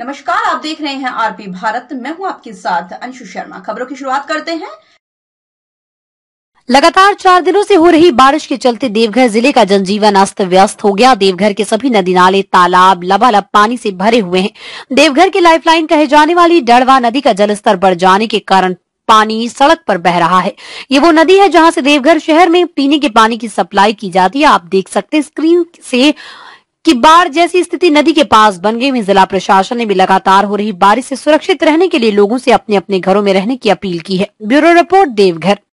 नमस्कार आप देख रहे हैं आरपी भारत मैं हूं आपके साथ अंशु शर्मा खबरों की शुरुआत करते हैं लगातार चार दिनों से हो रही बारिश के चलते देवघर जिले का जनजीवन अस्त व्यस्त हो गया देवघर के सभी नदी नाले तालाब लबालब पानी से भरे हुए हैं देवघर के लाइफलाइन कहे जाने वाली डड़वा नदी का जलस्तर बढ़ जाने के कारण पानी सड़क पर बह रहा है ये वो नदी है जहां से देवघर शहर में पीने के पानी की सप्लाई की जाती है आप देख सकते हैं स्क्रीन से कि बाढ़ जैसी स्थिति नदी के पास बन गई वहीं जिला प्रशासन ने भी लगातार हो रही बारिश से सुरक्षित रहने के लिए लोगों से अपने अपने घरों में रहने की अपील की है ब्यूरो रिपोर्ट देवघर